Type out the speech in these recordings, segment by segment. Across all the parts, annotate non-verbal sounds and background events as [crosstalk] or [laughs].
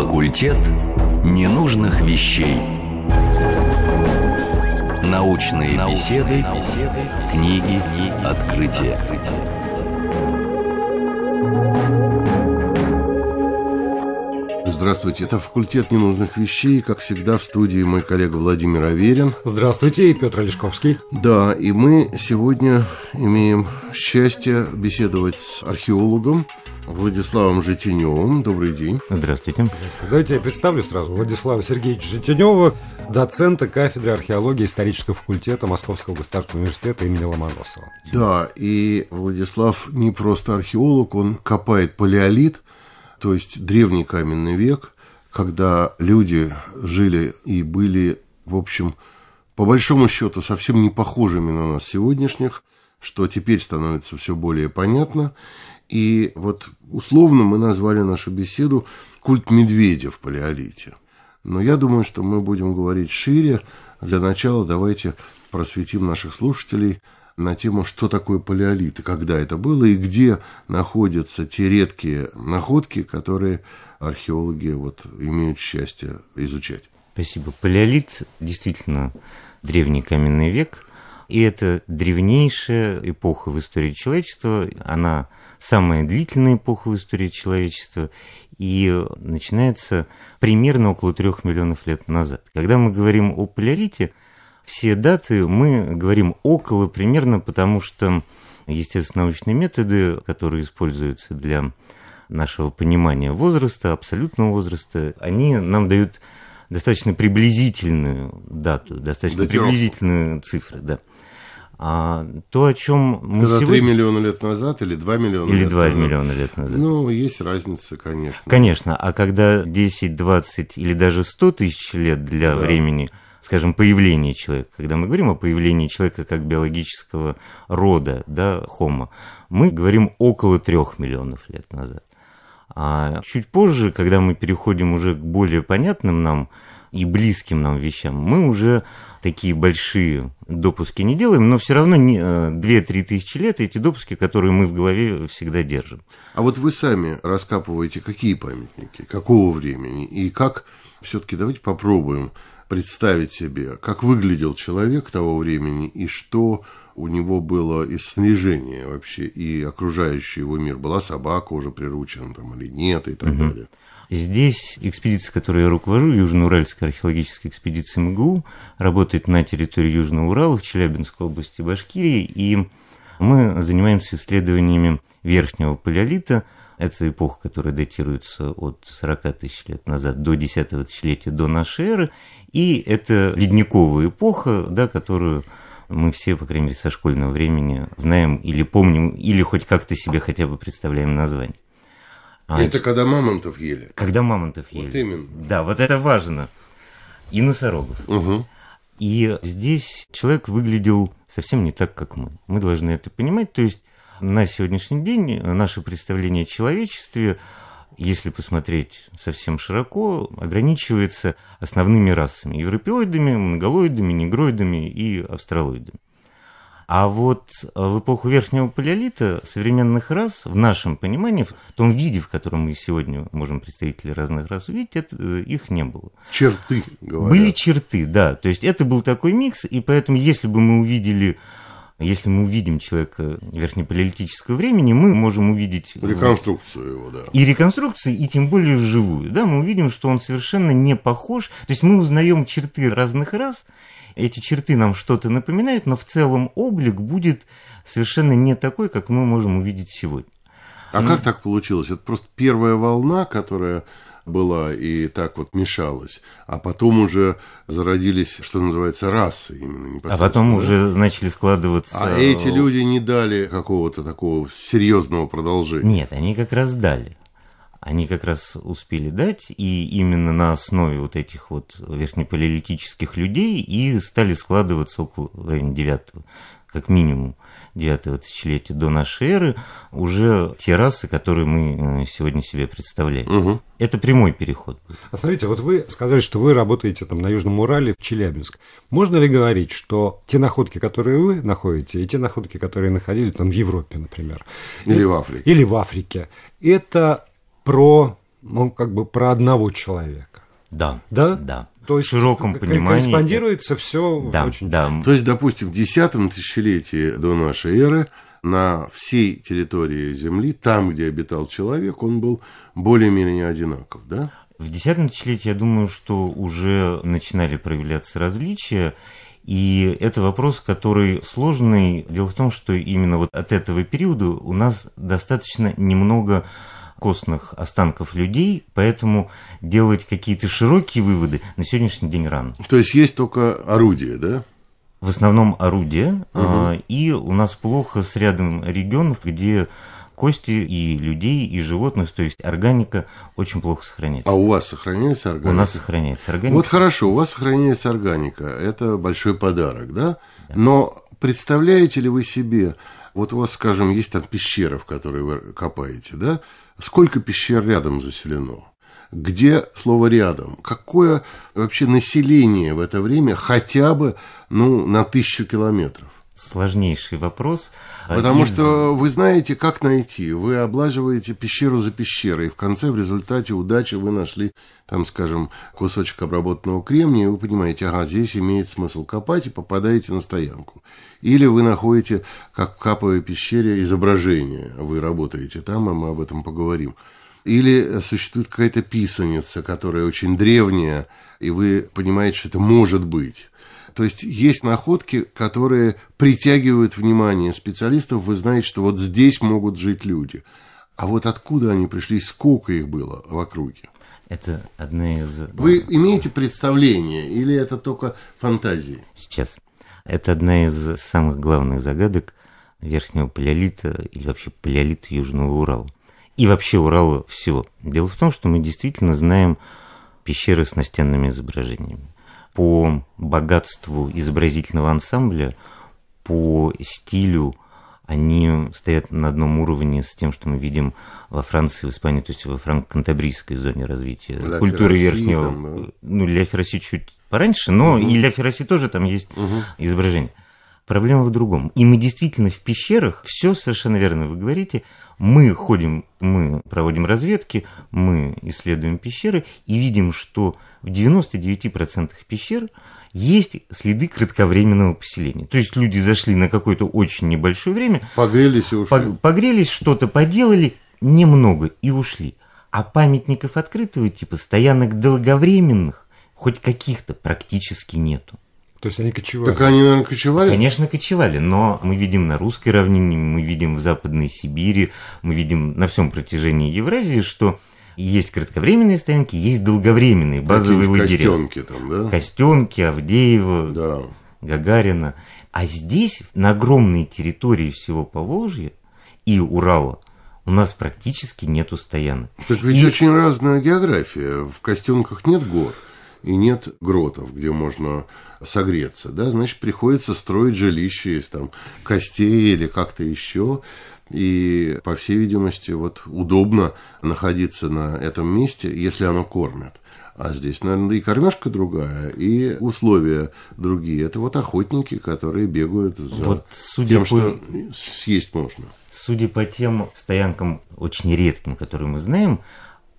Факультет ненужных вещей. Научные, Научные беседы, беседы, книги, книги открытия. открытия. Здравствуйте, это факультет ненужных вещей. Как всегда, в студии мой коллега Владимир Аверин. Здравствуйте, и Петр Лешковский. Да, и мы сегодня имеем счастье беседовать с археологом Владиславом Житиневым. Добрый день. Здравствуйте. Здравствуйте. Давайте я представлю сразу. Владислава Сергеевича Житинева, доцента кафедры археологии исторического факультета Московского государственного университета имени Ломоносова. Да, и Владислав не просто археолог, он копает палеолит, то есть древний каменный век, когда люди жили и были, в общем, по большому счету, совсем не похожими на нас сегодняшних, что теперь становится все более понятно. И вот условно мы назвали нашу беседу «Культ медведя в палеолите». Но я думаю, что мы будем говорить шире. Для начала давайте просветим наших слушателей на тему, что такое палеолит и когда это было, и где находятся те редкие находки, которые археологи вот, имеют счастье изучать. Спасибо. Палеолит действительно древний каменный век, и это древнейшая эпоха в истории человечества. Она самая длительная эпоха в истории человечества и начинается примерно около трех миллионов лет назад. Когда мы говорим о палеолите, все даты мы говорим около примерно, потому что естественно научные методы, которые используются для нашего понимания возраста, абсолютного возраста, они нам дают достаточно приблизительную дату, достаточно Датировку. приблизительную цифру. Да. А то, о чем мы Когда сегодня... 3 миллиона лет назад или 2 миллиона или лет 2 назад. миллиона лет назад. Ну, есть разница, конечно. Конечно, а когда 10, 20 или даже 100 тысяч лет для да. времени, скажем, появления человека, когда мы говорим о появлении человека как биологического рода, да, хома, мы говорим около 3 миллионов лет назад. А чуть позже, когда мы переходим уже к более понятным нам и близким нам вещам, мы уже такие большие допуски не делаем, но все равно 2-3 э, тысячи лет эти допуски, которые мы в голове всегда держим. А вот вы сами раскапываете какие памятники, какого времени и как все-таки давайте попробуем представить себе, как выглядел человек того времени и что у него было из снаряжение вообще, и окружающий его мир. Была собака уже приручена там или нет и так угу. далее. Здесь экспедиция, которую я руковожу, Южноуральская археологическая экспедиция МГУ, работает на территории Южного Урала, в Челябинской области Башкирии, и мы занимаемся исследованиями верхнего палеолита, это эпоха, которая датируется от 40 тысяч лет назад до 10 тысячелетия до нашей эры, и это ледниковая эпоха, да, которую мы все, по крайней мере, со школьного времени знаем или помним, или хоть как-то себе хотя бы представляем название. А, это когда мамонтов ели. Когда мамонтов ели. Вот именно. Да, вот это важно. И носорогов. Угу. И здесь человек выглядел совсем не так, как мы. Мы должны это понимать. То есть на сегодняшний день наше представление о человечестве, если посмотреть совсем широко, ограничивается основными расами – европеоидами, монголоидами, негроидами и австралоидами. А вот в эпоху Верхнего Палеолита современных рас, в нашем понимании, в том виде, в котором мы сегодня можем представителей разных рас увидеть, это, э, их не было. Черты, говорят. Были черты, да. То есть это был такой микс, и поэтому если бы мы увидели если мы увидим человека верхнепалеолитического времени, мы можем увидеть... Реконструкцию его, да. И реконструкции, и тем более вживую. Да, мы увидим, что он совершенно не похож. То есть мы узнаем черты разных рас, эти черты нам что-то напоминают, но в целом облик будет совершенно не такой, как мы можем увидеть сегодня. А ну, как так получилось? Это просто первая волна, которая была и так вот мешалась. А потом уже зародились, что называется, расы именно а непосредственно. А потом уже начали складываться... А эти люди не дали какого-то такого серьезного продолжения. Нет, они как раз дали. Они как раз успели дать, и именно на основе вот этих вот верхнепалеолитических людей и стали складываться около района 9 как минимум 9 тысячелетия до нашей эры, уже те расы, которые мы э, сегодня себе представляем. Угу. Это прямой переход. А смотрите, вот вы сказали, что вы работаете там на Южном Урале, в Челябинск. Можно ли говорить, что те находки, которые вы находите, и те находки, которые находили там в Европе, например, или и, в Африке, или в Африке, это про, ну, как бы про одного человека? Да. Да? Да. То есть в широком понимании. Корреспондируется все да, очень. Да. То есть, допустим, в десятом тысячелетии до нашей эры на всей территории Земли, там, где обитал человек, он был более-менее одинаков, да? В десятом тысячелетии, я думаю, что уже начинали проявляться различия. И это вопрос, который сложный. Дело в том, что именно вот от этого периода у нас достаточно немного костных останков людей, поэтому делать какие-то широкие выводы на сегодняшний день рано. То есть есть только орудие, да? В основном орудие, угу. А, и у нас плохо с рядом регионов, где кости и людей, и животных, то есть органика очень плохо сохраняется. А у вас сохраняется органика? У нас сохраняется органика. Вот хорошо, у вас сохраняется органика, это большой подарок, да? да. Но представляете ли вы себе, вот у вас, скажем, есть там пещера, в которой вы копаете, да? Сколько пещер рядом заселено? Где слово «рядом»? Какое вообще население в это время хотя бы ну, на тысячу километров? сложнейший вопрос. Потому из... что вы знаете, как найти. Вы облаживаете пещеру за пещерой. И в конце, в результате удачи вы нашли, там, скажем, кусочек обработанного кремния, и вы понимаете, ага, здесь имеет смысл копать, и попадаете на стоянку. Или вы находите, как в каповой пещере, изображение. Вы работаете там, и мы об этом поговорим. Или существует какая-то писаница, которая очень древняя, и вы понимаете, что это может быть. То есть есть находки, которые притягивают внимание специалистов. Вы знаете, что вот здесь могут жить люди. А вот откуда они пришли, сколько их было в округе? Это одна из... Вы имеете представление или это только фантазии? Сейчас. Это одна из самых главных загадок верхнего палеолита или вообще палеолита Южного Урала. И вообще Урала всего. Дело в том, что мы действительно знаем пещеры с настенными изображениями по богатству изобразительного ансамбля, по стилю, они стоят на одном уровне с тем, что мы видим во Франции, в Испании, то есть во франко-кантабрийской зоне развития Ля культуры Фероси, верхнего. Там, да? Ну, Ля Фероси чуть пораньше, но угу. и Ля Фероси тоже там есть угу. изображение. Проблема в другом. И мы действительно в пещерах, все совершенно верно вы говорите, мы ходим, мы проводим разведки, мы исследуем пещеры и видим, что в 99% пещер есть следы кратковременного поселения. То есть люди зашли на какое-то очень небольшое время. Погрелись и ушли. Погрелись, что-то поделали, немного и ушли. А памятников открытого типа, стоянок долговременных, хоть каких-то практически нету. То есть они кочевали? Так они, наверное, кочевали? Конечно, кочевали, но мы видим на русской равнине, мы видим в Западной Сибири, мы видим на всем протяжении Евразии, что есть кратковременные стоянки, есть долговременные базовые Какие лагеря. Костенки там, да? Костенки, Авдеева, да. Гагарина. А здесь, на огромной территории всего Поволжья и Урала, у нас практически нету стоянок. Так ведь и... очень разная география. В Костенках нет гор и нет гротов, где можно согреться, да, значит, приходится строить жилище из там костей или как-то еще. И, по всей видимости, вот удобно находиться на этом месте, если оно кормят. А здесь, наверное, и кормежка другая, и условия другие. Это вот охотники, которые бегают за вот, судя тем, по... что съесть можно. Судя по тем стоянкам очень редким, которые мы знаем,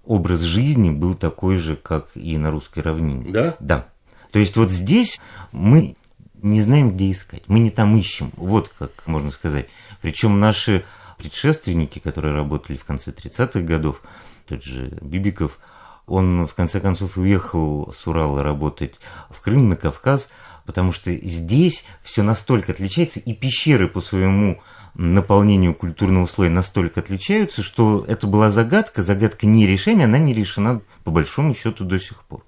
образ жизни был такой же, как и на русской равнине. Да? Да. То есть вот здесь мы не знаем, где искать. Мы не там ищем. Вот как можно сказать. Причем наши предшественники, которые работали в конце 30-х годов, тот же Бибиков, он в конце концов уехал с Урала работать в Крым, на Кавказ, потому что здесь все настолько отличается, и пещеры по своему наполнению культурного слоя настолько отличаются, что это была загадка, загадка не решения, она не решена по большому счету до сих пор.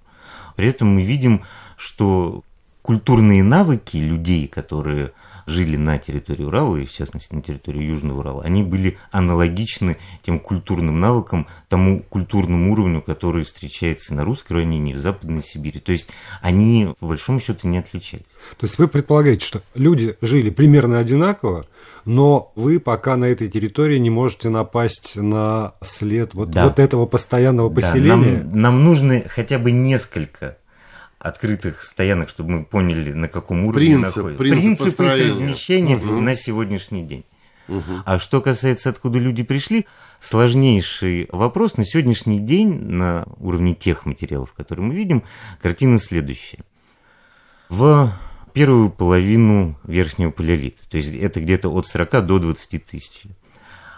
При этом мы видим, что культурные навыки людей, которые жили на территории Урала, и в частности на территории Южного Урала, они были аналогичны тем культурным навыкам, тому культурному уровню, который встречается на русской равнине и в Западной Сибири. То есть они, по большому счету, не отличались. То есть вы предполагаете, что люди жили примерно одинаково, но вы пока на этой территории не можете напасть на след вот, да. вот этого постоянного да. поселения. Нам, нам нужно хотя бы несколько открытых стоянок, чтобы мы поняли, на каком уровне принцип, находится. Принцип Принципы их размещения угу. на сегодняшний день. Угу. А что касается, откуда люди пришли, сложнейший вопрос на сегодняшний день на уровне тех материалов, которые мы видим, картина следующая. В первую половину верхнего палеолита, то есть это где-то от 40 до 20 тысяч,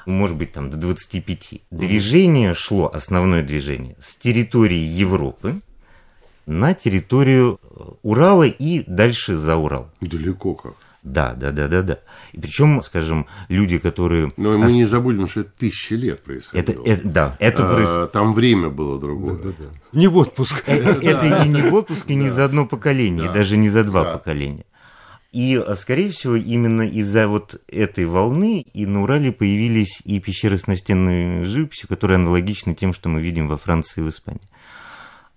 может быть, там до 25, движение шло, основное движение, с территории Европы, на территорию э, Урала и дальше за Урал. Далеко как. Да, да, да, да, да. И причем, скажем, люди, которые... Но мы не забудем, что это тысячи лет происходило. Это, это, да, это а, проис... Там время было другое. Да, да, да. Не в отпуск. Э, э, это и не в отпуск, и не за одно поколение, даже не за два поколения. И, скорее всего, именно из-за вот этой волны и на Урале появились и пещеры с настенной живописью, которые аналогичны тем, что мы видим во Франции и в Испании.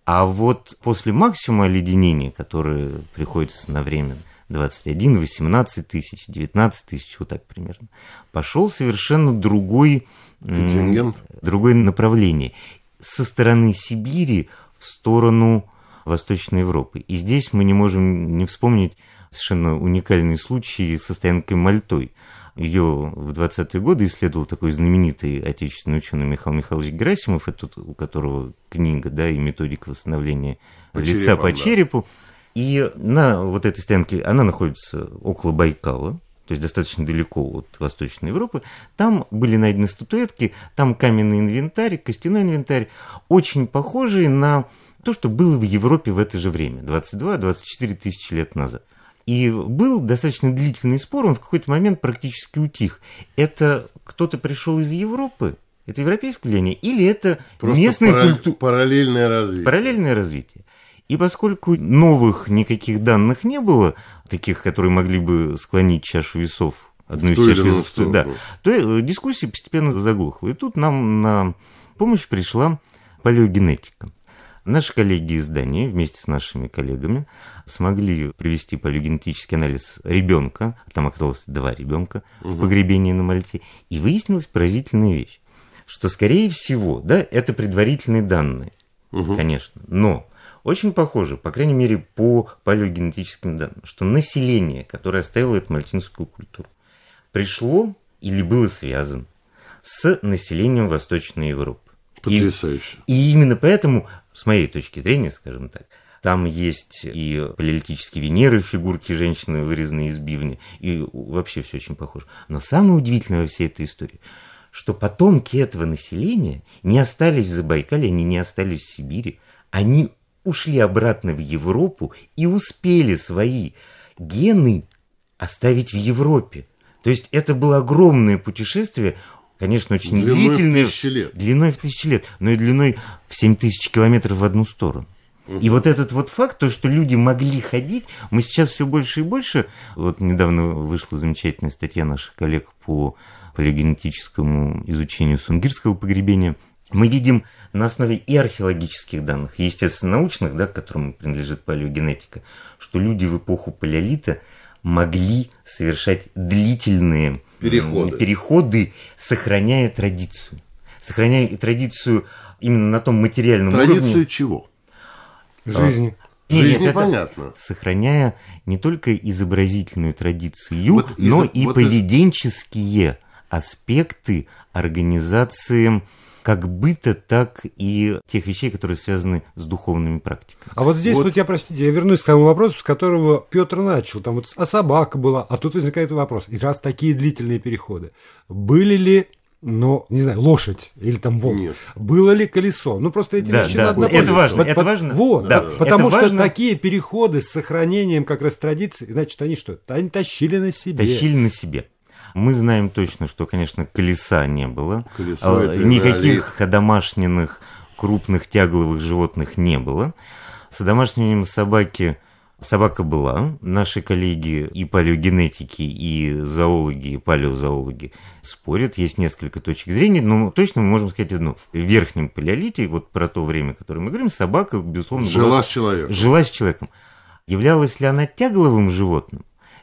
А вот после максимума оледенения, которое приходится на время 21, 18 тысяч, 19 тысяч, вот так примерно, пошел совершенно другой, Контингент. другое направление. Со стороны Сибири в сторону Восточной Европы. И здесь мы не можем не вспомнить совершенно уникальный случай с стоянкой Мальтой – ее в 20-е годы исследовал такой знаменитый отечественный ученый Михаил Михайлович Герасимов, этот у которого книга, да, и методика восстановления по лица черепам, по да. черепу. И на вот этой стоянке, она находится около Байкала, то есть достаточно далеко от Восточной Европы, там были найдены статуэтки, там каменный инвентарь, костяной инвентарь, очень похожий на то, что было в Европе в это же время, 22-24 тысячи лет назад. И был достаточно длительный спор, он в какой-то момент практически утих. Это кто-то пришел из Европы, это европейское влияние, или это Просто местная пара... культура? Параллельное развитие. Параллельное развитие. И поскольку новых никаких данных не было, таких, которые могли бы склонить чашу весов, одну из чаш весов, да, то э, дискуссия постепенно заглохла. И тут нам на помощь пришла палеогенетика. Наши коллеги из Дании вместе с нашими коллегами смогли привести палеогенетический анализ ребенка, там оказалось два ребенка угу. в погребении на Мальте, и выяснилась поразительная вещь, что, скорее всего, да, это предварительные данные, угу. конечно, но очень похоже, по крайней мере, по палеогенетическим данным, что население, которое оставило эту мальтинскую культуру, пришло или было связано с населением Восточной Европы. Потрясающе. И, и именно поэтому с моей точки зрения, скажем так, там есть и палеолитические Венеры, фигурки женщины, вырезанные из бивни, и вообще все очень похоже. Но самое удивительное во всей этой истории, что потомки этого населения не остались в Забайкале, они не остались в Сибири, они ушли обратно в Европу и успели свои гены оставить в Европе. То есть это было огромное путешествие конечно, очень длиной длительный. В тысячи лет. Длиной в тысячи лет, но и длиной в 7 тысяч километров в одну сторону. И вот этот вот факт, то, что люди могли ходить, мы сейчас все больше и больше. Вот недавно вышла замечательная статья наших коллег по палеогенетическому изучению сунгирского погребения. Мы видим на основе и археологических данных, и, естественно, научных, да, к которым принадлежит палеогенетика, что люди в эпоху палеолита – могли совершать длительные переходы, переходы сохраняя традицию. Сохраняя традицию именно на том материальном традицию уровне. Традицию чего? А, жизни. Нет, а, Жизнь нет, непонятно. Сохраняя не только изобразительную традицию, вот из но и вот поведенческие из... аспекты организации как быта, так и тех вещей, которые связаны с духовными практиками. А вот здесь вот, вот я, простите, я вернусь к тому вопросу, с которого Петр начал. Там вот а собака была, а тут возникает вопрос. И раз такие длительные переходы, были ли но ну, не знаю, лошадь или там волк. Нет. Было ли колесо? Ну просто эти да, вещи да. надо напомнить. Это важно, вот, это вот, важно. Вот, да. потому это что важно. такие переходы с сохранением как раз традиции, значит, они что? Они тащили на себе. Тащили на себе. Мы знаем точно, что, конечно, колеса не было. Колесо а, никаких домашних крупных тягловых животных не было. С домашними собаки собака была. Наши коллеги и палеогенетики, и зоологи, и палеозоологи спорят. Есть несколько точек зрения, но точно мы можем сказать одно. В верхнем палеолите, вот про то время, которое мы говорим, собака, безусловно, жила была... с человеком. Жила с человеком. Являлась ли она тягловым животным?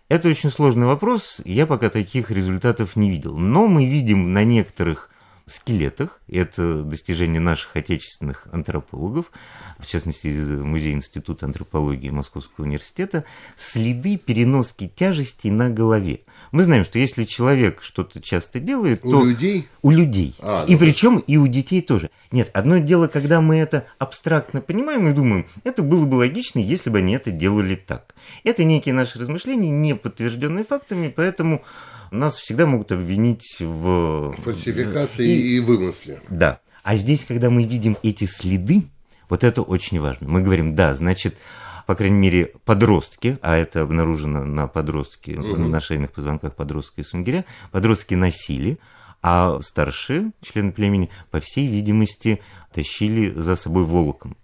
Это очень сложный вопрос, я пока таких результатов не видел. Но мы видим на некоторых скелетах, это достижение наших отечественных антропологов, в частности, из Музея Института антропологии Московского университета, следы переноски тяжести на голове. Мы знаем, что если человек что-то часто делает, у то... У людей? У людей. А, ну и ну, причем и у детей тоже. Нет, одно дело, когда мы это абстрактно понимаем и думаем, это было бы логично, если бы они это делали так. Это некие наши размышления, не подтвержденные фактами, поэтому нас всегда могут обвинить в... Э, Фальсификации и, и вымысле. Да. А здесь, когда мы видим эти следы, вот это очень важно. Мы говорим, да, значит, по крайней мере, подростки, а это обнаружено на подростке, угу. на шейных позвонках подростка и сунгиря, подростки носили, а старшие члены племени, по всей видимости, тащили за собой волоком.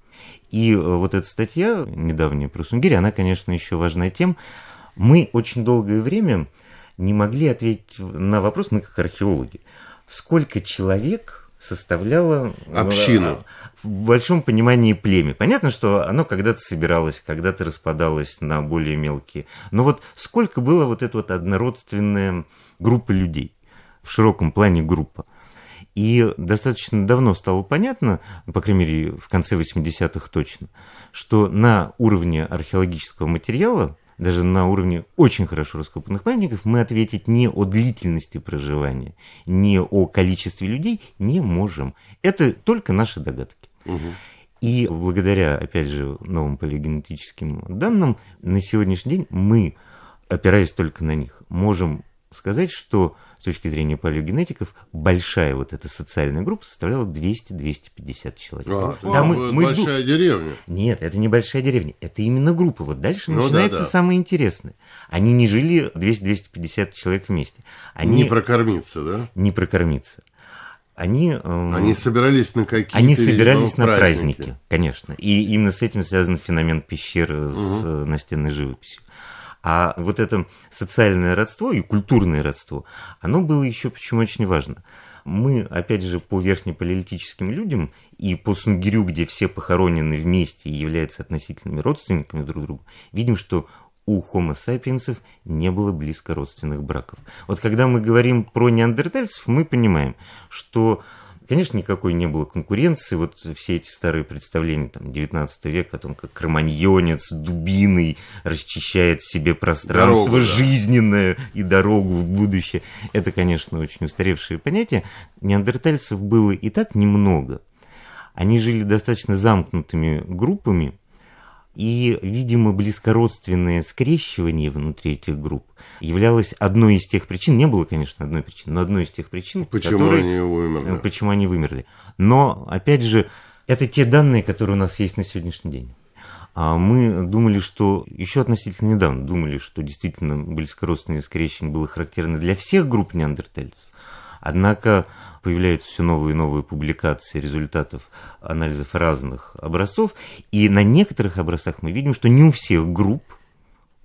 И э, вот эта статья, недавняя про сунгирь, она, конечно, еще важна тем, мы очень долгое время не могли ответить на вопрос, мы как археологи, сколько человек составляла э, общину. А, в большом понимании племя. Понятно, что оно когда-то собиралось, когда-то распадалось на более мелкие. Но вот сколько было вот эта вот однородственная группа людей, в широком плане группа. И достаточно давно стало понятно, по крайней мере, в конце 80-х точно, что на уровне археологического материала, даже на уровне очень хорошо раскопанных памятников, мы ответить не о длительности проживания, не о количестве людей не можем. Это только наши догадки. Угу. И благодаря, опять же, новым полигенетическим данным, на сегодняшний день мы, опираясь только на них, можем сказать, что с точки зрения палеогенетиков большая вот эта социальная группа составляла 200-250 человек. А, да, мы, ну, мы большая ду... деревня. Нет, это не большая деревня, это именно группа. Вот дальше ну, начинается да, да. самое интересное. Они не жили 200-250 человек вместе. Они... Не прокормиться, да? Не прокормиться они... Эм, они собирались на какие-то... Они собирались на праздники. праздники, конечно. И именно с этим связан феномен пещер угу. с э, настенной живописью. А вот это социальное родство и культурное родство, оно было еще почему очень важно. Мы, опять же, по верхнепалеолитическим людям и по Сунгирю, где все похоронены вместе и являются относительными родственниками друг друга, видим, что у Homo sapiens не было близко родственных браков. Вот когда мы говорим про неандертальцев, мы понимаем, что Конечно, никакой не было конкуренции. Вот все эти старые представления там, 19 века о том, как кроманьонец дубиной расчищает себе пространство дорогу, жизненное да. и дорогу в будущее. Это, конечно, очень устаревшие понятия. Неандертальцев было и так немного. Они жили достаточно замкнутыми группами, и, видимо, близкородственное скрещивание внутри этих групп являлось одной из тех причин, не было, конечно, одной причины, но одной из тех причин, почему которые, они вымерли. Э, почему они вымерли. Но, опять же, это те данные, которые у нас есть на сегодняшний день. А мы думали, что еще относительно недавно думали, что действительно близкородственное скрещивание было характерно для всех групп неандертальцев. Однако появляются все новые и новые публикации результатов анализов разных образцов, и на некоторых образцах мы видим, что не у всех групп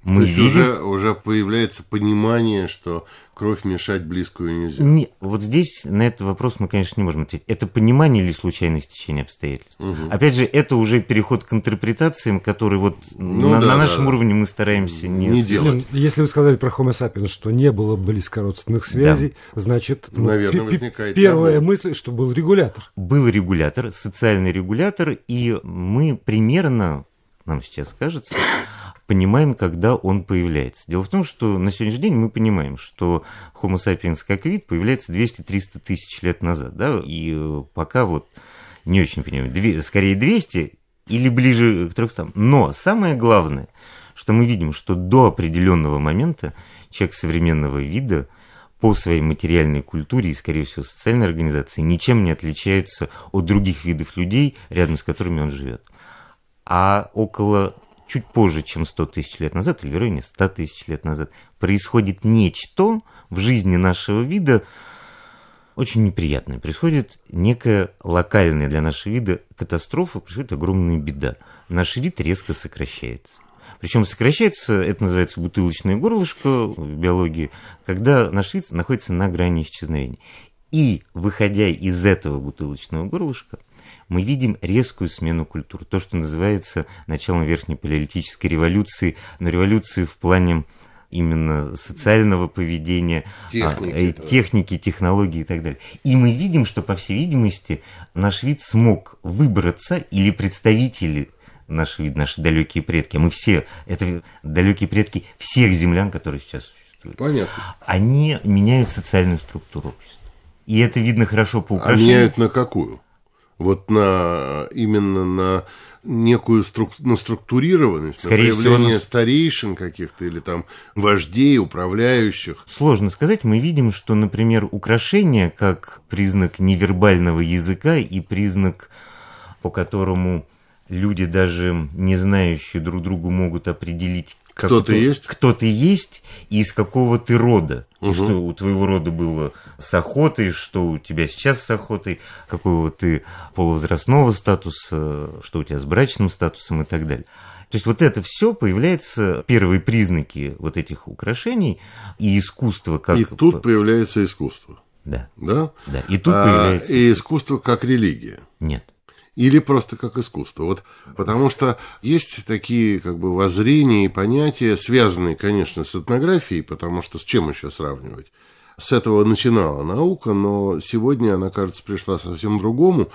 мы То есть видим... уже, уже появляется понимание, что кровь мешать близкую нельзя. Не, вот здесь на этот вопрос мы, конечно, не можем ответить. Это понимание или случайное стечение обстоятельств? Угу. Опять же, это уже переход к интерпретациям, которые вот ну, на, да, на нашем да, уровне мы стараемся не, не делать. Если вы сказали про Homo sapiens, что не было близкородственных связей, да. значит, ну, возникает первая того. мысль, что был регулятор. Был регулятор, социальный регулятор, и мы примерно, нам сейчас кажется понимаем, когда он появляется. Дело в том, что на сегодняшний день мы понимаем, что Homo sapiens как вид появляется 200-300 тысяч лет назад. Да? И э, пока вот не очень понимаем, скорее 200 или ближе к 300. Но самое главное, что мы видим, что до определенного момента человек современного вида по своей материальной культуре и, скорее всего, социальной организации ничем не отличается от других видов людей, рядом с которыми он живет. А около чуть позже, чем 100 тысяч лет назад, или в районе 100 тысяч лет назад, происходит нечто в жизни нашего вида очень неприятное. Происходит некая локальная для нашего вида катастрофа, происходит огромная беда. Наш вид резко сокращается. Причем сокращается, это называется бутылочное горлышко в биологии, когда наш вид находится на грани исчезновения. И, выходя из этого бутылочного горлышка, мы видим резкую смену культур. То, что называется началом верхней палеолитической революции, но революции в плане именно социального поведения, а, техники, а, техники технологии и так далее. И мы видим, что, по всей видимости, наш вид смог выбраться или представители наш вид, наши далекие предки, мы все, это далекие предки всех землян, которые сейчас существуют. Понятно. Они меняют социальную структуру общества. И это видно хорошо по а украшению. А меняют на какую? Вот на именно на некую струк, ну, на структурированность, Скорее на проявление всего, на... старейшин каких-то или там вождей, управляющих. Сложно сказать. Мы видим, что, например, украшение как признак невербального языка и признак, по которому люди, даже не знающие друг другу, могут определить, кто ты, есть? Кто ты есть и из какого ты рода. Угу. И что у твоего рода было с охотой, что у тебя сейчас с охотой, какого ты полувозрастного статуса, что у тебя с брачным статусом и так далее. То есть вот это все появляется первые признаки вот этих украшений и искусства как... И тут появляется искусство. Да. Да? Да. И тут а, появляется... И искусство как религия. Нет или просто как искусство. Вот, потому что есть такие как бы воззрения и понятия, связанные, конечно, с этнографией, потому что с чем еще сравнивать? С этого начинала наука, но сегодня она, кажется, пришла совсем другому,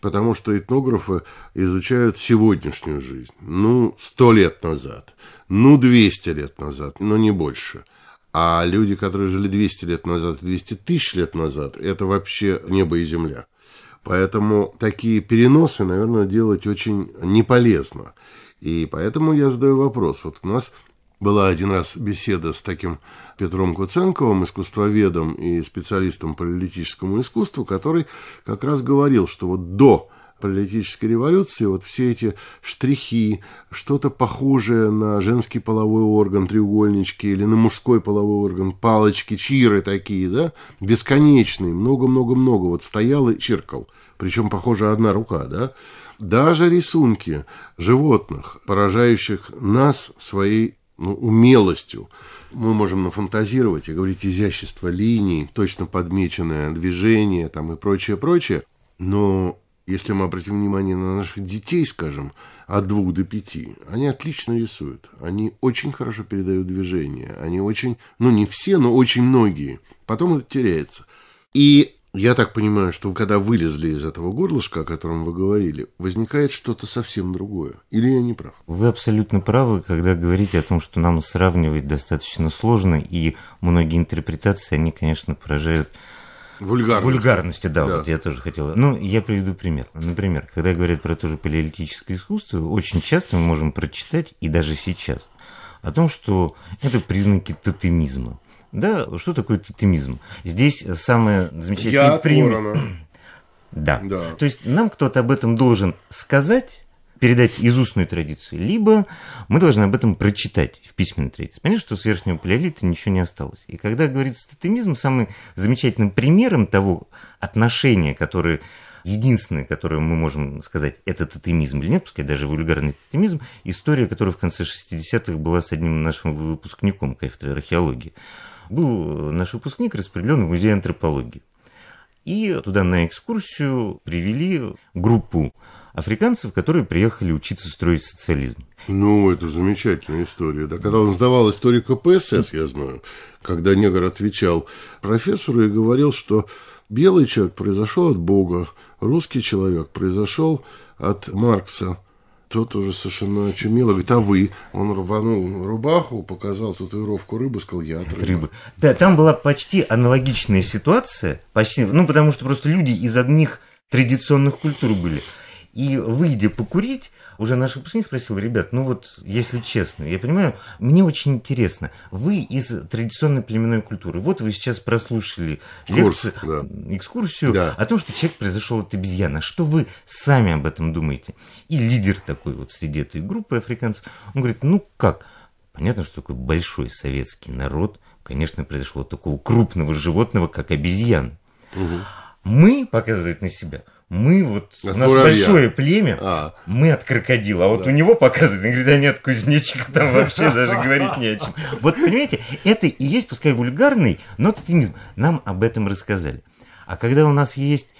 потому что этнографы изучают сегодняшнюю жизнь. Ну, сто лет назад, ну, 200 лет назад, но не больше. А люди, которые жили 200 лет назад, 200 тысяч лет назад, это вообще небо и земля. Поэтому такие переносы, наверное, делать очень неполезно. И поэтому я задаю вопрос. Вот у нас была один раз беседа с таким Петром Куценковым, искусствоведом и специалистом по политическому искусству, который как раз говорил, что вот до политической революции, вот все эти штрихи, что-то похожее на женский половой орган, треугольнички, или на мужской половой орган, палочки, чиры такие, да, бесконечные, много-много-много, вот стоял и чиркал, причем, похоже, одна рука, да, даже рисунки животных, поражающих нас своей ну, умелостью. Мы можем нафантазировать и говорить изящество линий, точно подмеченное движение там, и прочее, прочее. Но если мы обратим внимание на наших детей, скажем, от двух до пяти, они отлично рисуют. Они очень хорошо передают движение. Они очень, ну не все, но очень многие. Потом это теряется. И я так понимаю, что когда вылезли из этого горлышка, о котором вы говорили, возникает что-то совсем другое. Или я не прав? Вы абсолютно правы, когда говорите о том, что нам сравнивать достаточно сложно, и многие интерпретации, они, конечно, поражают Вульгарности. Вульгарности, да, да, вот я тоже хотел. Ну, я приведу пример. Например, когда говорят про то же палеолитическое искусство, очень часто мы можем прочитать, и даже сейчас, о том, что это признаки тотемизма. Да, что такое тотемизм? Здесь самое замечательное... Я пример... Да. да. То есть нам кто-то об этом должен сказать, передать из устной традиции, либо мы должны об этом прочитать в письменной традиции. Понятно, что с верхнего палеолита ничего не осталось. И когда говорится тотемизм, самым замечательным примером того отношения, которое единственное, которое мы можем сказать, это тотемизм или нет, пускай даже вульгарный тотемизм, история, которая в конце 60-х была с одним нашим выпускником кафедры археологии. Был наш выпускник распределен в музей антропологии. И туда на экскурсию привели группу африканцев, которые приехали учиться строить социализм. Ну, это замечательная история. Да, когда он сдавал историю КПСС, я знаю, когда негр отвечал профессору и говорил, что белый человек произошел от Бога, русский человек произошел от Маркса. Тот уже совершенно очумело говорит, а вы? Он рванул рубаху, показал татуировку рыбы, сказал, я от рыбы. рыбы. Да, там была почти аналогичная ситуация, почти, ну, потому что просто люди из одних традиционных культур были. И выйдя покурить, уже наш выпускник спросил, ребят, ну вот, если честно, я понимаю, мне очень интересно, вы из традиционной племенной культуры, вот вы сейчас прослушали Курс, лекцию, да. экскурсию да. о том, что человек произошел от обезьяны, а что вы сами об этом думаете? И лидер такой вот среди этой группы африканцев, он говорит, ну как, понятно, что такой большой советский народ, конечно, произошло от такого крупного животного, как обезьян. Угу. Мы показывает на себя. Мы вот, от у нас муравья. большое племя, а. мы от крокодила, а вот да. у него показывает, он говорит, да нет, кузнечик там [laughs] вообще даже говорить не о чем. Вот понимаете, это и есть, пускай вульгарный, но тотемизм. Нам об этом рассказали. А когда у нас есть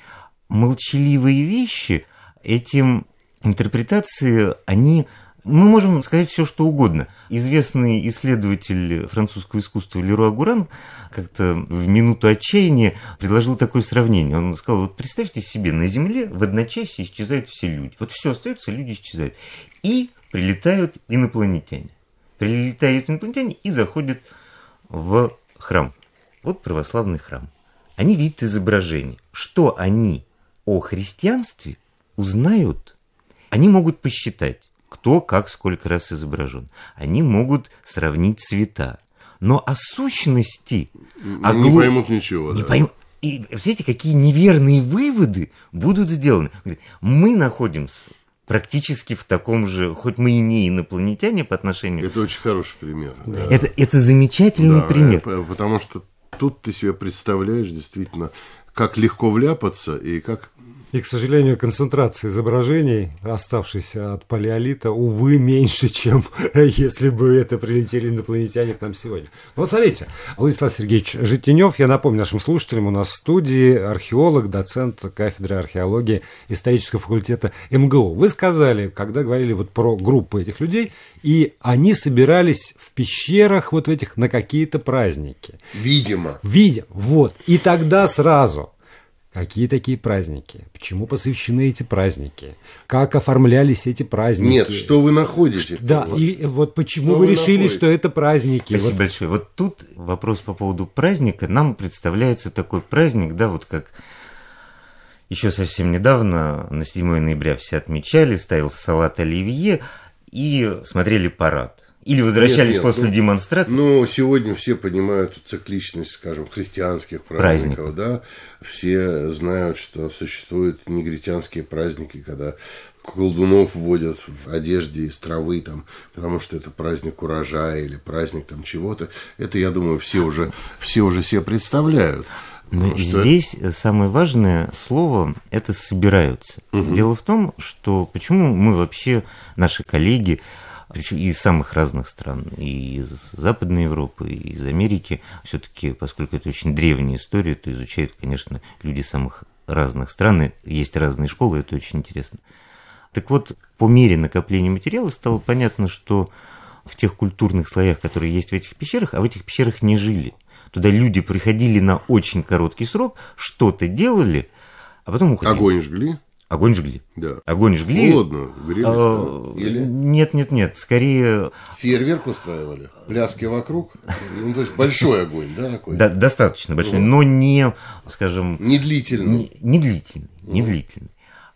молчаливые вещи, этим интерпретации, они мы можем сказать все, что угодно. Известный исследователь французского искусства Леруа Гуран как-то в минуту отчаяния предложил такое сравнение. Он сказал, вот представьте себе, на Земле в одночасье исчезают все люди. Вот все остается, люди исчезают. И прилетают инопланетяне. Прилетают инопланетяне и заходят в храм. Вот православный храм. Они видят изображение. Что они о христианстве узнают, они могут посчитать кто как сколько раз изображен. Они могут сравнить цвета. Но о сущности... Они о глу... не поймут ничего. Не да. пойм... И видите, какие неверные выводы будут сделаны. Мы находимся практически в таком же, хоть мы и не инопланетяне по отношению... Это очень хороший пример. Да. Это, это замечательный да, пример. Э, потому что тут ты себе представляешь действительно, как легко вляпаться и как и, к сожалению, концентрация изображений, оставшейся от палеолита, увы, меньше, чем [laughs] если бы это прилетели инопланетяне к нам сегодня. Но вот смотрите, Владислав Сергеевич Житенев, я напомню нашим слушателям, у нас в студии археолог, доцент кафедры археологии исторического факультета МГУ. Вы сказали, когда говорили вот про группу этих людей, и они собирались в пещерах вот в этих на какие-то праздники. Видимо. Видимо, вот. И тогда сразу Какие такие праздники? Почему посвящены эти праздники? Как оформлялись эти праздники? Нет, что вы находите? Да, вот. и вот почему что вы, решили, находите? что это праздники? Спасибо вот. большое. Вот тут вопрос по поводу праздника. Нам представляется такой праздник, да, вот как еще совсем недавно, на 7 ноября все отмечали, ставил салат оливье и смотрели парад или возвращались нет, нет, после ну, демонстрации? Ну, сегодня все понимают цикличность, скажем, христианских праздников, праздников, да. Все знают, что существуют негритянские праздники, когда колдунов вводят в одежде из травы, там, потому что это праздник урожая или праздник там чего-то. Это, я думаю, все уже, все уже себе представляют. Но ну, что... здесь самое важное слово – это «собираются». Угу. Дело в том, что почему мы вообще, наши коллеги, причем из самых разных стран, и из Западной Европы, и из Америки. Все-таки, поскольку это очень древняя история, то изучают, конечно, люди самых разных стран, и есть разные школы, это очень интересно. Так вот, по мере накопления материала стало понятно, что в тех культурных слоях, которые есть в этих пещерах, а в этих пещерах не жили. Туда люди приходили на очень короткий срок, что-то делали, а потом уходили. Огонь жгли? Огонь жгли. Да. Огонь жгли. Холодно, грелись а, Или? Нет, нет, нет. Скорее... Фейерверк устраивали. Пляски вокруг. Ну, то есть большой огонь, да, такой? Да, достаточно большой, ну, но не, скажем... Не длительный. Не, не длительный, ну. длительный.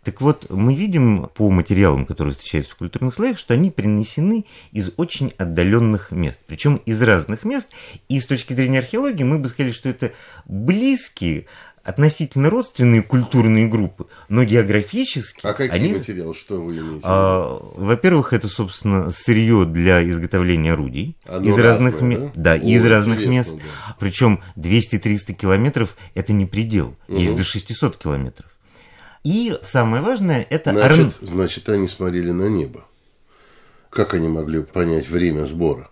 Так вот, мы видим по материалам, которые встречаются в культурных слоях, что они принесены из очень отдаленных мест, причем из разных мест. И с точки зрения археологии мы бы сказали, что это близкие относительно родственные культурные группы, но географически... А какие они... материалы, что вы имеете? А, во-первых, это, собственно, сырье для изготовления орудий Оно из разных разное, мест. Да, да О, из разных мест. Да. Причем 200-300 километров – это не предел. Угу. Есть до 600 километров. И самое важное – это... Значит, ор... значит, они смотрели на небо. Как они могли понять время сбора?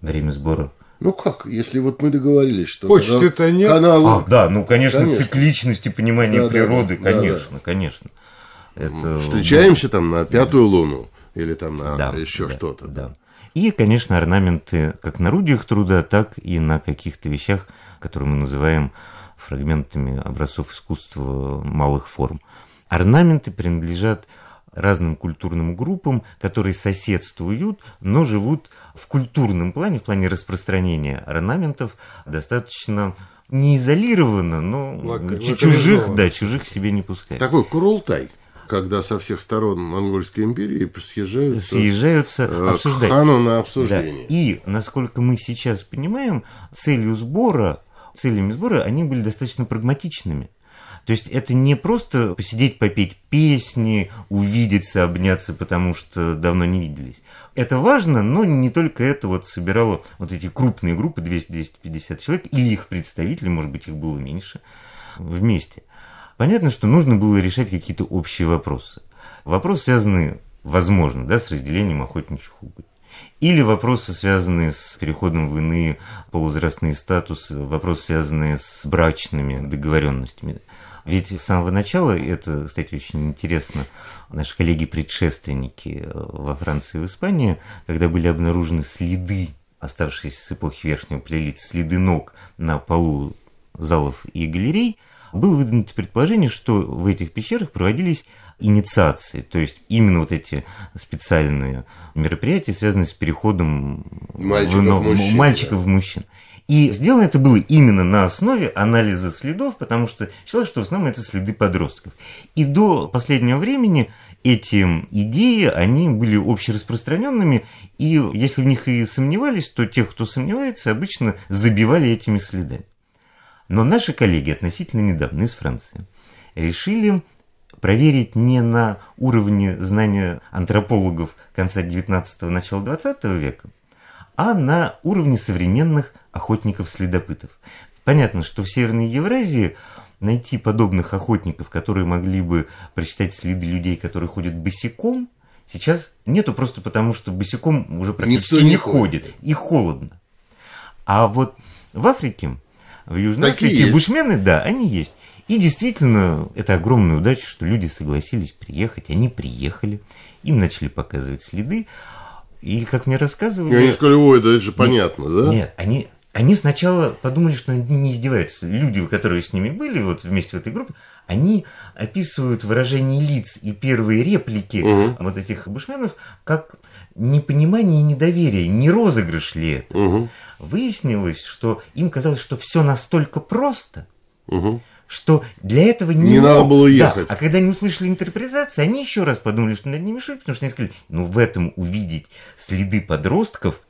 Время сбора ну как, если вот мы договорились, что... Почты-то нет. Канал... А, да, ну, конечно, конечно. цикличности понимания да, природы, да, конечно, да, да. конечно. Это, Встречаемся да. там на пятую луну или там на да, еще да, что-то. Да. И, конечно, орнаменты как на рудиях труда, так и на каких-то вещах, которые мы называем фрагментами образцов искусства малых форм. Орнаменты принадлежат разным культурным группам, которые соседствуют, но живут в культурном плане, в плане распространения орнаментов достаточно не изолированно, но Лак- чужих, да, чужих себе не пускают. Такой курултай когда со всех сторон Монгольской империи съезжаются, съезжаются э, обсуждать. к хану на обсуждение. Да. И, насколько мы сейчас понимаем, целью сбора, целями сбора они были достаточно прагматичными. То есть это не просто посидеть, попеть песни, увидеться, обняться, потому что давно не виделись. Это важно, но не только это вот собирало вот эти крупные группы, 200-250 человек, или их представители, может быть, их было меньше, вместе. Понятно, что нужно было решать какие-то общие вопросы. Вопросы связаны, возможно, да, с разделением охотничьих угодий. Или вопросы, связанные с переходом в иные полувозрастные статусы, вопросы, связанные с брачными договоренностями. Ведь с самого начала, это, кстати, очень интересно, наши коллеги-предшественники э, во Франции и в Испании, когда были обнаружены следы, оставшиеся с эпохи Верхнего Палеолита, следы ног на полу залов и галерей, было выдвинуто предположение, что в этих пещерах проводились инициации, то есть именно вот эти специальные мероприятия, связанные с переходом мальчиков в, мужчин. Мальчиков да. в мужчин. И сделано это было именно на основе анализа следов, потому что считалось, что в основном это следы подростков. И до последнего времени эти идеи, они были общераспространенными, и если в них и сомневались, то тех, кто сомневается, обычно забивали этими следами. Но наши коллеги относительно недавно из Франции решили проверить не на уровне знания антропологов конца 19-го, начала 20 века, а на уровне современных охотников-следопытов. Понятно, что в Северной Евразии найти подобных охотников, которые могли бы прочитать следы людей, которые ходят босиком, сейчас нету просто потому, что босиком уже практически Никто не, не ходит. ходит. И холодно. А вот в Африке, в Южной Такие Африке бушмены, да, они есть. И действительно, это огромная удача, что люди согласились приехать. Они приехали, им начали показывать следы. И, как мне рассказывали... И они сказали, ой, да это же понятно, нет, да? Нет, они, они сначала подумали, что они не издеваются. Люди, которые с ними были вот вместе в этой группе, они описывают выражение лиц и первые реплики угу. вот этих бушменов как непонимание и недоверие, не розыгрыш ли это. Угу. Выяснилось, что им казалось, что все настолько просто, угу что для этого не, не надо было ехать. Да. А когда они услышали интерпретации, они еще раз подумали, что над ними шутят, потому что они сказали, ну в этом увидеть следы подростков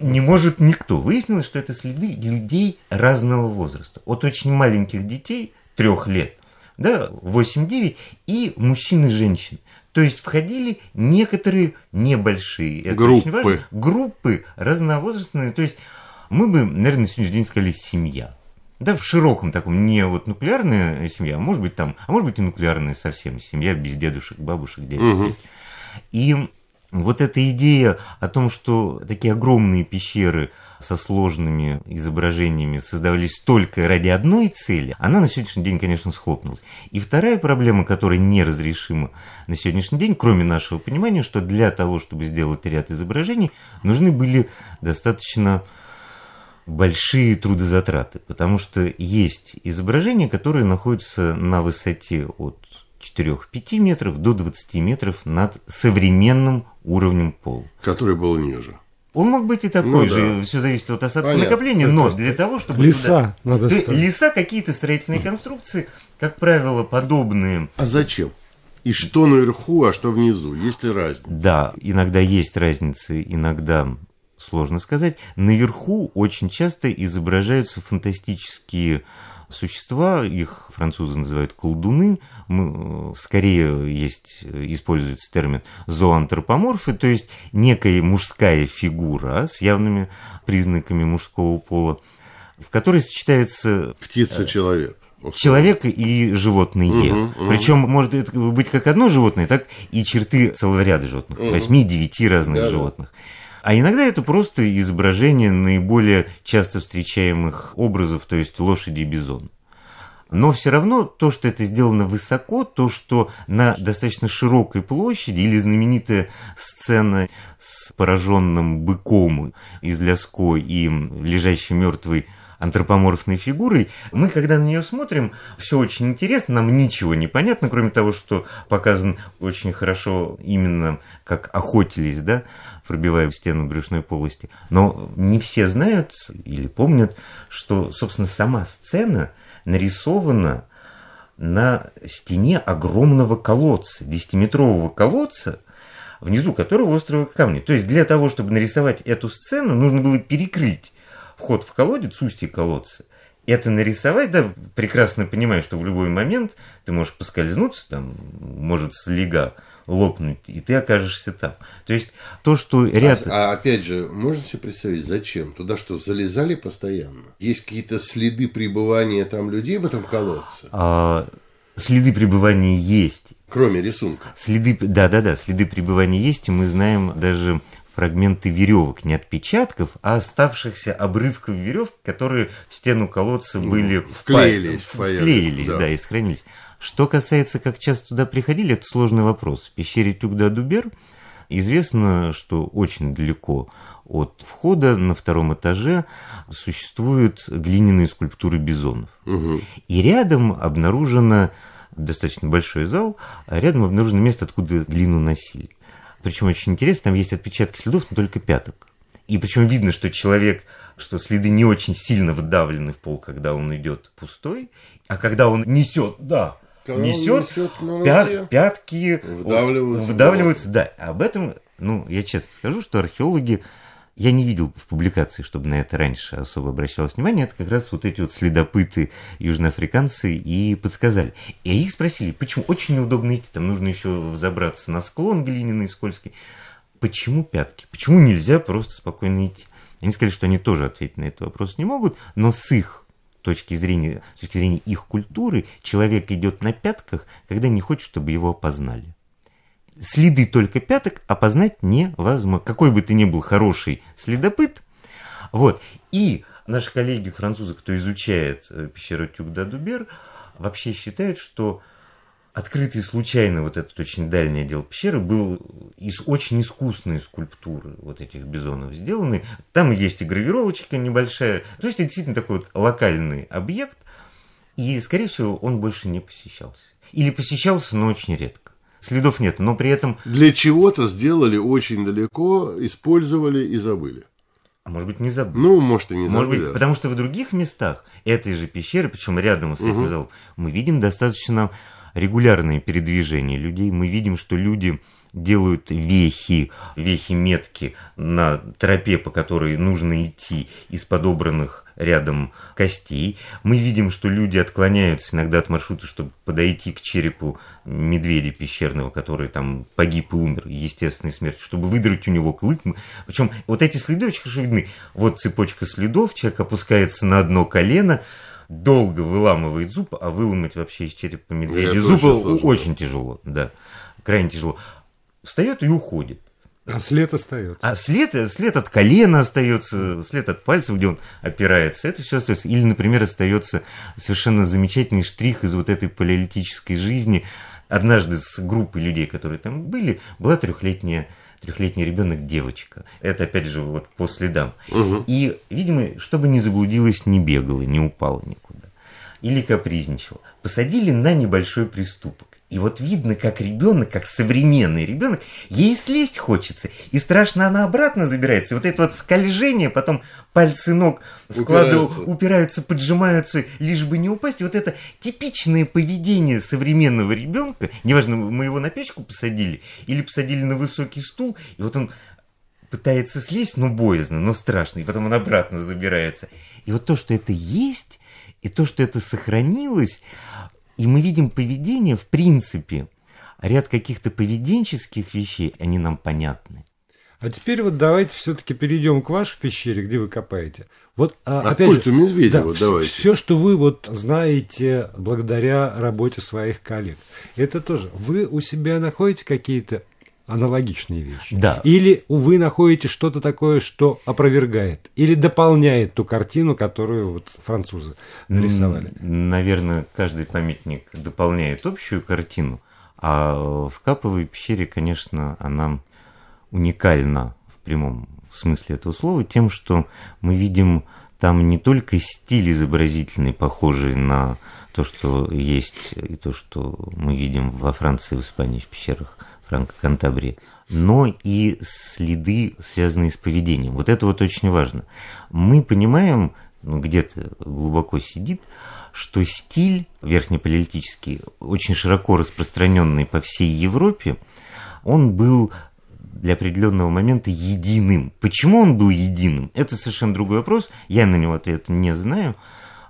не может никто. Выяснилось, что это следы людей разного возраста. От очень маленьких детей, трех лет, да, 8-9, и мужчин и женщин. То есть входили некоторые небольшие это группы. Очень важно, группы разновозрастные. То есть мы бы, наверное, на сегодняшний день сказали семья да, в широком таком, не вот нуклеарная семья, а может быть там, а может быть и нуклеарная совсем семья без дедушек, бабушек, дядей. Угу. И вот эта идея о том, что такие огромные пещеры со сложными изображениями создавались только ради одной цели, она на сегодняшний день, конечно, схлопнулась. И вторая проблема, которая неразрешима на сегодняшний день, кроме нашего понимания, что для того, чтобы сделать ряд изображений, нужны были достаточно большие трудозатраты, потому что есть изображения, которые находятся на высоте от 4-5 метров до 20 метров над современным уровнем пола. Который был ниже. Он мог быть и такой ну, же, да. все зависит от осадка Понятно. накопления, но для того, чтобы... Леса туда... надо ставить. Леса, какие-то строительные конструкции, как правило, подобные. А зачем? И что наверху, а что внизу? Есть ли разница? Да, иногда есть разница, иногда сложно сказать. Наверху очень часто изображаются фантастические существа, их французы называют колдуны, мы, э, скорее есть, э, используется термин зооантропоморфы, то есть некая мужская фигура с явными признаками мужского пола, в которой сочетается э, Птица-человек. Человек и животные. Угу, угу. Причем может это быть как одно животное, так и черты целого ряда животных, восьми-девяти угу. разных да, животных. Да. А иногда это просто изображение наиболее часто встречаемых образов, то есть лошади и бизон. Но все равно то, что это сделано высоко, то, что на достаточно широкой площади, или знаменитая сцена с пораженным быком из Ляско и лежащей мертвой антропоморфной фигурой. Мы, когда на нее смотрим, все очень интересно, нам ничего не понятно, кроме того, что показан очень хорошо именно как охотились, да, пробивая стену брюшной полости. Но не все знают или помнят, что, собственно, сама сцена нарисована на стене огромного колодца, десятиметрового колодца, внизу которого острого камня. То есть для того, чтобы нарисовать эту сцену, нужно было перекрыть вход в колодец, устье колодца, это нарисовать, да, прекрасно понимаю, что в любой момент ты можешь поскользнуться, там, может, слега лопнуть, и ты окажешься там. То есть то, что ряд... А, а опять же, можно себе представить, зачем? Туда что, залезали постоянно? Есть какие-то следы пребывания там людей в этом колодце? А, следы пребывания есть. Кроме рисунка. Следы, да, да, да, следы пребывания есть, и мы знаем даже фрагменты веревок, не отпечатков, а оставшихся обрывков веревок, которые в стену колодца ну, были вклеились, впа- вклеились, да. да, и сохранились. Что касается, как часто туда приходили, это сложный вопрос. В пещере Тюгда-Дубер известно, что очень далеко от входа на втором этаже существуют глиняные скульптуры бизонов. Угу. И рядом обнаружено достаточно большой зал, а рядом обнаружено место, откуда глину носили. Причем очень интересно, там есть отпечатки следов, но только пяток. И причем видно, что человек, что следы не очень сильно вдавлены в пол, когда он идет пустой, а когда он несет, да, когда несет, несет пя- пятки вдавливаются. вдавливаются да, об этом, ну, я честно скажу, что археологи, я не видел в публикации, чтобы на это раньше особо обращалось внимание, это как раз вот эти вот следопыты южноафриканцы и подсказали. И их спросили, почему очень неудобно идти, там нужно еще взобраться на склон глиняный, скользкий. Почему пятки? Почему нельзя просто спокойно идти? Они сказали, что они тоже ответить на этот вопрос не могут, но с их точки зрения, с точки зрения их культуры, человек идет на пятках, когда не хочет, чтобы его опознали. Следы только пяток опознать невозможно. Какой бы ты ни был хороший следопыт. Вот. И наши коллеги французы, кто изучает э, пещеру тюк дубер вообще считают, что открытый случайно вот этот очень дальний отдел пещеры был из очень искусной скульптуры вот этих бизонов сделаны. Там есть и гравировочка небольшая. То есть это действительно такой вот локальный объект. И, скорее всего, он больше не посещался. Или посещался, но очень редко. Следов нет, но при этом... Для чего-то сделали очень далеко, использовали и забыли. А может быть, не забыли. Ну, может, и не может Быть, потому что в других местах этой же пещеры, причем рядом с этим угу. залом, мы видим достаточно регулярные передвижения людей, мы видим, что люди делают вехи, вехи метки на тропе, по которой нужно идти из подобранных рядом костей. Мы видим, что люди отклоняются иногда от маршрута, чтобы подойти к черепу медведя пещерного, который там погиб и умер естественной смертью, чтобы выдрать у него клык. Причем вот эти следы очень хорошо видны. Вот цепочка следов, человек опускается на одно колено, долго выламывает зуб, а выломать вообще из черепа медведя зуб очень, очень тяжело, да, крайне тяжело. Встает и уходит. А след остается. А след, след от колена остается, след от пальцев, где он опирается, это все остается. Или, например, остается совершенно замечательный штрих из вот этой палеолитической жизни. Однажды с группой людей, которые там были, была трехлетняя трехлетний ребенок девочка. Это опять же вот по следам. Угу. И, видимо, чтобы не заблудилась, не бегала, не упала никуда. Или капризничала. Посадили на небольшой приступок. И вот видно, как ребенок, как современный ребенок, ей слезть хочется. И страшно она обратно забирается. И вот это вот скольжение, потом пальцы ног складывают, упираются. упираются, поджимаются, лишь бы не упасть. И вот это типичное поведение современного ребенка. Неважно, мы его на печку посадили или посадили на высокий стул. И вот он пытается слезть, но боязно, но страшно. И потом он обратно забирается. И вот то, что это есть, и то, что это сохранилось, и мы видим поведение в принципе, ряд каких-то поведенческих вещей, они нам понятны. А теперь вот давайте все-таки перейдем к вашей пещере, где вы копаете. Вот а, а опять же, Медведева, да, давайте. Все, что вы вот знаете благодаря работе своих коллег, это тоже. Вы у себя находите какие-то аналогичные вещи. Да. Или, увы, находите что-то такое, что опровергает или дополняет ту картину, которую вот французы нарисовали. Наверное, каждый памятник дополняет общую картину, а в Каповой пещере, конечно, она уникальна в прямом смысле этого слова тем, что мы видим там не только стиль изобразительный, похожий на то, что есть и то, что мы видим во Франции, в Испании, в пещерах Франко Кантабрии, но и следы, связанные с поведением. Вот это вот очень важно. Мы понимаем, ну, где-то глубоко сидит, что стиль верхнеполитический, очень широко распространенный по всей Европе, он был для определенного момента единым. Почему он был единым? Это совершенно другой вопрос. Я на него ответа не знаю,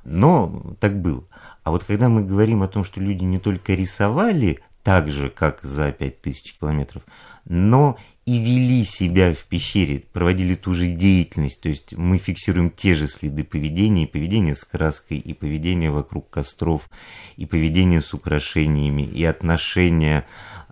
но так было. А вот когда мы говорим о том, что люди не только рисовали так же, как за 5000 километров, но и вели себя в пещере, проводили ту же деятельность, то есть мы фиксируем те же следы поведения, и поведение с краской, и поведение вокруг костров, и поведение с украшениями, и отношения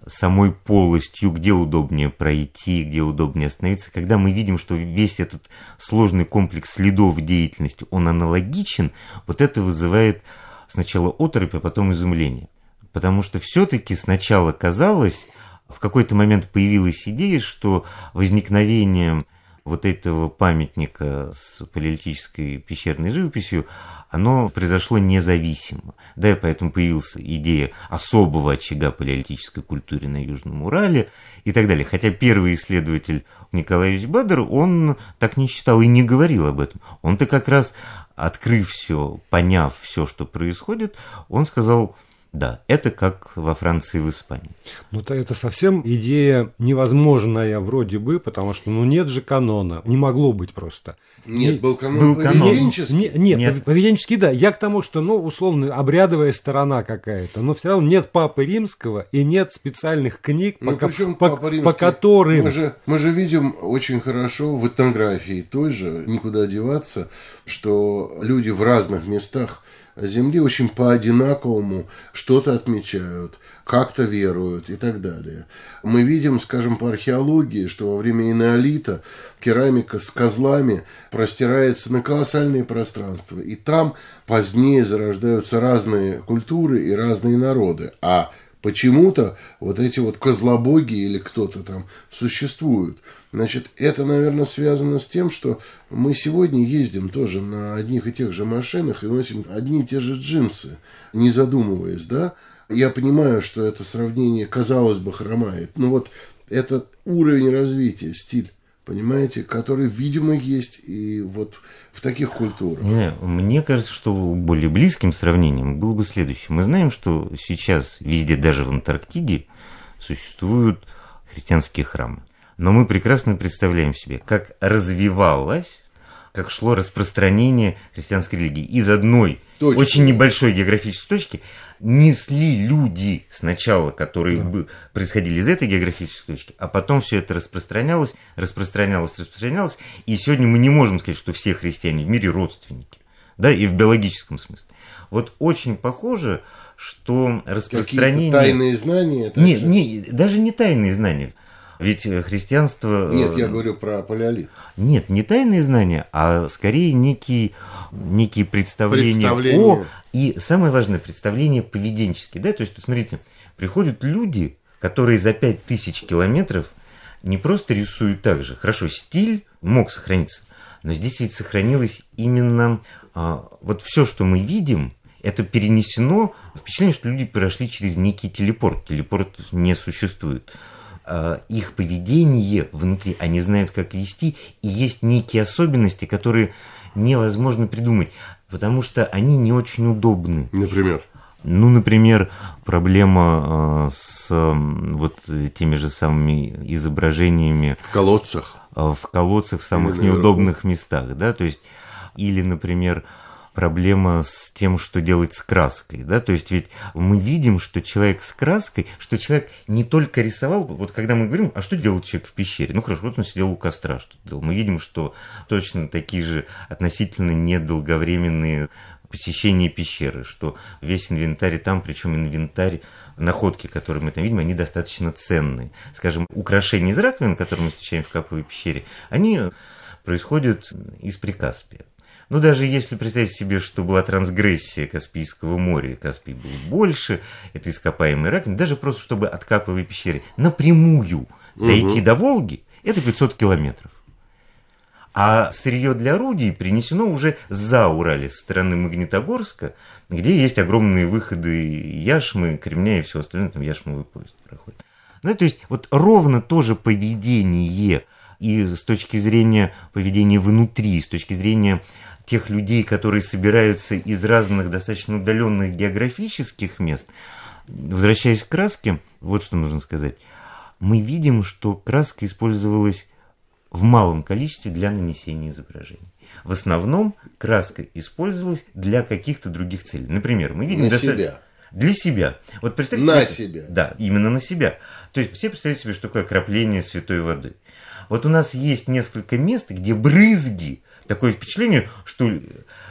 самой полостью, где удобнее пройти, где удобнее остановиться. Когда мы видим, что весь этот сложный комплекс следов деятельности, он аналогичен, вот это вызывает сначала оторопь, а потом изумление потому что все-таки сначала казалось, в какой-то момент появилась идея, что возникновением вот этого памятника с палеолитической пещерной живописью, оно произошло независимо. Да, и поэтому появилась идея особого очага палеолитической культуры на Южном Урале и так далее. Хотя первый исследователь Николаевич Бадер, он так не считал и не говорил об этом. Он-то как раз, открыв все, поняв все, что происходит, он сказал, да, это как во Франции и в Испании. Ну, то это совсем идея невозможная вроде бы, потому что, ну, нет же канона. Не могло быть просто. Нет, не, был канон был поведенческий. Канон. Не, нет, нет, поведенческий, да. Я к тому, что, ну, условно, обрядовая сторона какая-то. Но все равно нет Папы Римского и нет специальных книг, ну, по, по, Папа по которым... Мы же, мы же видим очень хорошо в этнографии той же, никуда деваться, что люди в разных местах Земли очень по-одинаковому что-то отмечают, как-то веруют и так далее. Мы видим, скажем, по археологии, что во время инеолита керамика с козлами простирается на колоссальные пространства, и там позднее зарождаются разные культуры и разные народы, а Почему-то вот эти вот козлобоги или кто-то там существуют. Значит, это, наверное, связано с тем, что мы сегодня ездим тоже на одних и тех же машинах и носим одни и те же джинсы, не задумываясь, да? Я понимаю, что это сравнение, казалось бы, хромает. Но вот этот уровень развития, стиль понимаете, которые, видимо, есть и вот в таких культурах. Не, мне кажется, что более близким сравнением было бы следующее. Мы знаем, что сейчас везде, даже в Антарктиде, существуют христианские храмы. Но мы прекрасно представляем себе, как развивалось, как шло распространение христианской религии из одной точку. очень небольшой географической точки, несли люди сначала, которые да. происходили из этой географической точки, а потом все это распространялось, распространялось, распространялось, и сегодня мы не можем сказать, что все христиане в мире родственники, да, и в биологическом смысле. Вот очень похоже, что распространение... Какие-то тайные знания? Также? Не, не, даже не тайные знания – ведь э, христианство... Э, Нет, я говорю про палеолит. Нет, не тайные знания, а скорее некие, некие представления, представления о... И самое важное, представление поведенческие. Да? То есть, смотрите, приходят люди, которые за 5000 километров не просто рисуют так же. Хорошо, стиль мог сохраниться, но здесь ведь сохранилось именно а, вот все, что мы видим, это перенесено впечатление, что люди прошли через некий телепорт. Телепорт не существует. Э, их поведение внутри, они знают, как вести, и есть некие особенности, которые невозможно придумать, потому что они не очень удобны. Например? Ну, например, проблема э, с вот теми же самыми изображениями... В колодцах. Э, в колодцах, в самых или неудобных местах, да, то есть... Или, например, проблема с тем, что делать с краской, да, то есть ведь мы видим, что человек с краской, что человек не только рисовал, вот когда мы говорим, а что делал человек в пещере, ну хорошо, вот он сидел у костра, что делал, мы видим, что точно такие же относительно недолговременные посещения пещеры, что весь инвентарь там, причем инвентарь находки, которые мы там видим, они достаточно ценные. Скажем, украшения из раковин, которые мы встречаем в Каповой пещере, они происходят из Прикаспия. Но ну, даже если представить себе, что была трансгрессия Каспийского моря, Каспий был больше, это ископаемый рак, даже просто чтобы откапывая пещеры напрямую угу. дойти до Волги, это 500 километров. А сырье для орудий принесено уже за Урале, со стороны Магнитогорска, где есть огромные выходы яшмы, кремня и все остальное, там яшмовый поезд проходит. Да, ну, то есть вот ровно то же поведение и с точки зрения поведения внутри, с точки зрения тех людей, которые собираются из разных достаточно удаленных географических мест, возвращаясь к краске, вот что нужно сказать. Мы видим, что краска использовалась в малом количестве для нанесения изображений. В основном краска использовалась для каких-то других целей. Например, мы видим... для себя. Для себя. Вот представьте на себе. себя. Да, именно на себя. То есть все представляют себе, что такое крапление святой воды. Вот у нас есть несколько мест, где брызги такое впечатление, что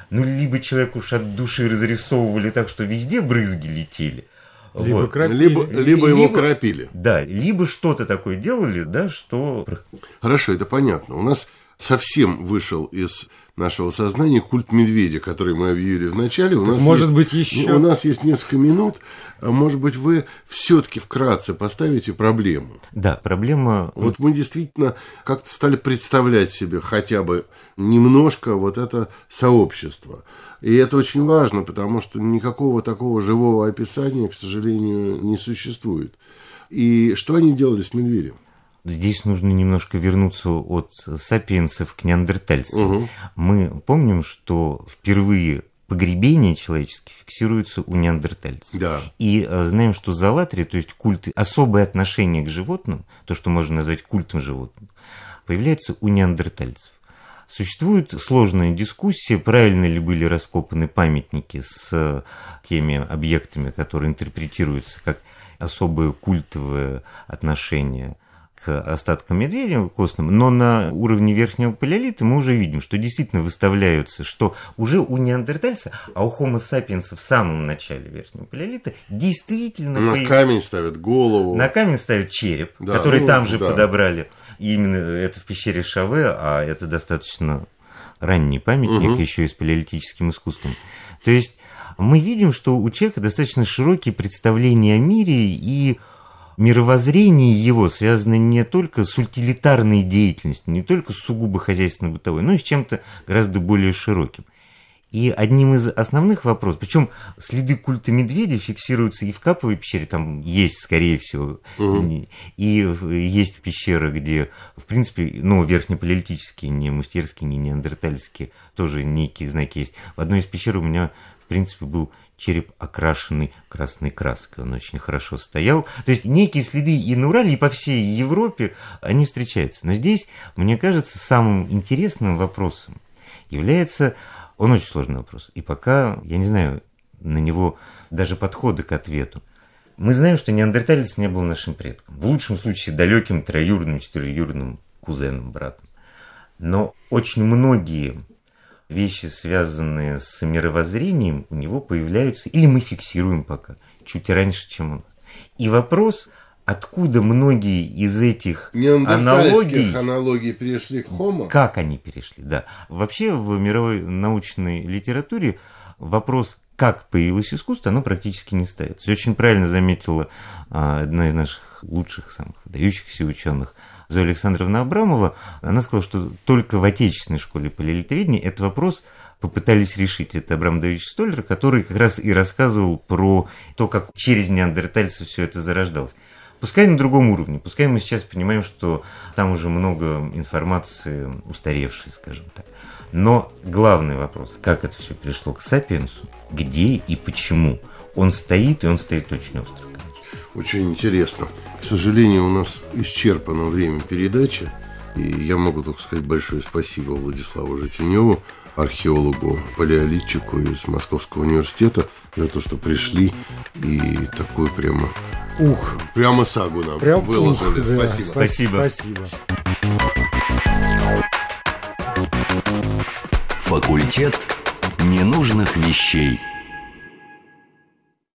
ну либо человек уж от души разрисовывали так, что везде брызги летели, либо, вот. крапили. либо, либо, либо его крапили. Да, либо что-то такое делали, да, что... Хорошо, это понятно. У нас совсем вышел из нашего сознания культ медведя, который мы объявили в начале. У нас может есть, быть еще. У нас есть несколько минут. А может быть, вы все-таки вкратце поставите проблему. Да, проблема. Вот мы действительно как-то стали представлять себе хотя бы немножко вот это сообщество. И это очень важно, потому что никакого такого живого описания, к сожалению, не существует. И что они делали с медведем? Здесь нужно немножко вернуться от сапиенсов к неандертальцам. Угу. Мы помним, что впервые погребения человеческие фиксируются у неандертальцев. Да. И э, знаем, что залатри, то есть культы, особое отношение к животным, то, что можно назвать культом животных, появляется у неандертальцев. Существует сложная дискуссия, правильно ли были раскопаны памятники с э, теми объектами, которые интерпретируются как особое культовое отношение к остаткам медведя костным, но на уровне верхнего палеолита мы уже видим, что действительно выставляются, что уже у неандертальца, а у Homo sapiens в самом начале верхнего палеолита действительно... На появ... камень ставят голову. На камень ставят череп, да, который ну, там же да. подобрали. И именно это в пещере Шаве, а это достаточно ранний памятник угу. еще и с палеолитическим искусством. То есть мы видим, что у человека достаточно широкие представления о мире и мировоззрение его связано не только с утилитарной деятельностью, не только с сугубо хозяйственно-бытовой, но и с чем-то гораздо более широким. И одним из основных вопросов, причем следы культа медведя фиксируются и в Каповой пещере, там есть, скорее всего, угу. и есть пещеры, где, в принципе, ну, верхнепалеолитические, не мустерские, не неандертальские, тоже некие знаки есть. В одной из пещер у меня, в принципе, был череп окрашенный красной краской. Он очень хорошо стоял. То есть некие следы и на Урале, и по всей Европе они встречаются. Но здесь, мне кажется, самым интересным вопросом является... Он очень сложный вопрос. И пока, я не знаю, на него даже подходы к ответу. Мы знаем, что неандерталец не был нашим предком. В лучшем случае далеким троюрным, четыреюрным кузеном, братом. Но очень многие вещи, связанные с мировоззрением, у него появляются, или мы фиксируем пока, чуть раньше, чем у нас. И вопрос, откуда многие из этих аналогий... аналогий перешли к Homo? Как они перешли, да. Вообще в мировой научной литературе вопрос, как появилось искусство, оно практически не ставится. Очень правильно заметила а, одна из наших лучших, самых выдающихся ученых – Зоя Александровна Абрамова, она сказала, что только в отечественной школе полилитоведения этот вопрос попытались решить. Это Абрам Давидович Столлер, который как раз и рассказывал про то, как через неандертальцев все это зарождалось. Пускай на другом уровне, пускай мы сейчас понимаем, что там уже много информации устаревшей, скажем так. Но главный вопрос, как это все пришло к Сапиенсу, где и почему. Он стоит, и он стоит очень остро. Очень интересно. К сожалению, у нас исчерпано время передачи. И я могу только сказать большое спасибо Владиславу Житиневу, археологу, палеолитчику из Московского университета, за то, что пришли и такую прямо... Ух! Прямо сагу нам Прям выложили. Ух, да. спасибо. Спасибо. спасибо. Факультет ненужных вещей.